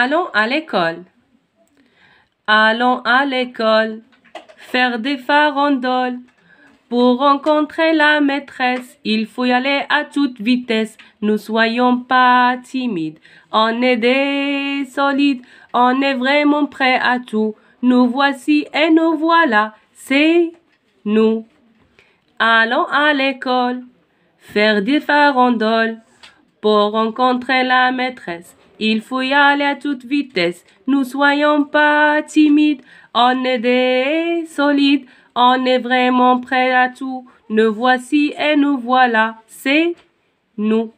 Allons à l'école. Allons à l'école. Faire des farandoles. Pour rencontrer la maîtresse, il faut y aller à toute vitesse. Ne soyons pas timides. On est des solides. On est vraiment prêts à tout. Nous voici et nous voilà. C'est nous. Allons à l'école. Faire des farandoles. Pour rencontrer la maîtresse, il faut y aller à toute vitesse. Nous soyons pas timides, on est des solides, on est vraiment prêt à tout. Nous voici et nous voilà, c'est nous.